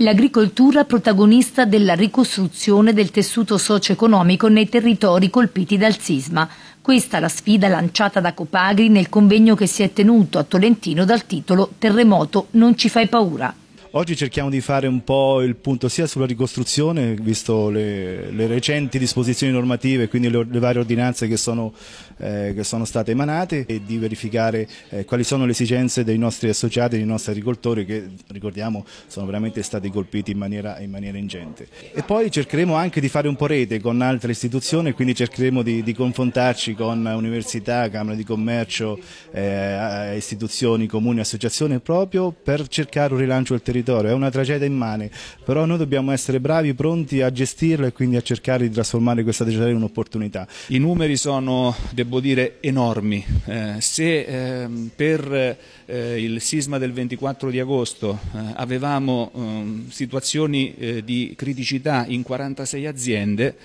l'agricoltura protagonista della ricostruzione del tessuto socio-economico nei territori colpiti dal sisma. Questa è la sfida lanciata da Copagri nel convegno che si è tenuto a Tolentino dal titolo Terremoto non ci fai paura. Oggi cerchiamo di fare un po' il punto sia sulla ricostruzione, visto le, le recenti disposizioni normative, quindi le, le varie ordinanze che sono, eh, che sono, state emanate e di verificare eh, quali sono le esigenze dei nostri associati, dei nostri agricoltori che ricordiamo sono veramente stati colpiti in maniera, in maniera ingente. E poi cercheremo anche di fare un po' rete con altre istituzioni, quindi cercheremo di, di confrontarci con università, camere di Commercio, eh, istituzioni, comuni, associazioni proprio per cercare un rilancio del territorio territorio, è una tragedia immane, però noi dobbiamo essere bravi, pronti a gestirla e quindi a cercare di trasformare questa tragedia in un'opportunità. I numeri sono, devo dire, enormi. Eh, se eh, per eh, il sisma del 24 di agosto eh, avevamo ehm, situazioni eh, di criticità in 46 aziende,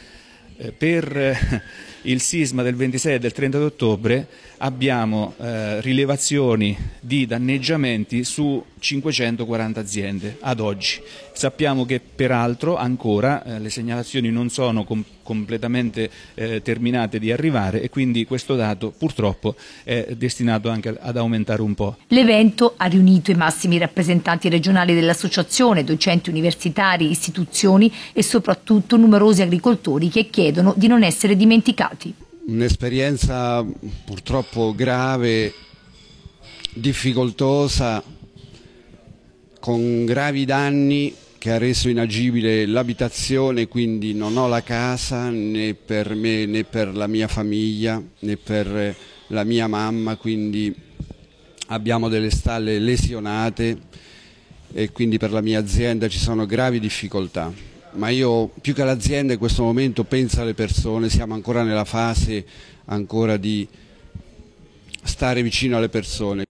eh, per il sisma del 26 e del 30 ottobre abbiamo eh, rilevazioni di danneggiamenti su 540 aziende ad oggi. Sappiamo che peraltro ancora eh, le segnalazioni non sono com completamente eh, terminate di arrivare e quindi questo dato purtroppo è destinato anche ad aumentare un po'. L'evento ha riunito i massimi rappresentanti regionali dell'associazione, docenti universitari, istituzioni e soprattutto numerosi agricoltori che chiedono di non essere dimenticati stati? Un'esperienza purtroppo grave, difficoltosa, con gravi danni che ha reso inagibile l'abitazione, quindi non ho la casa né per me né per la mia famiglia né per la mia mamma, quindi abbiamo delle stalle lesionate e quindi per la mia azienda ci sono gravi difficoltà ma io più che all'azienda in questo momento penso alle persone, siamo ancora nella fase ancora di stare vicino alle persone.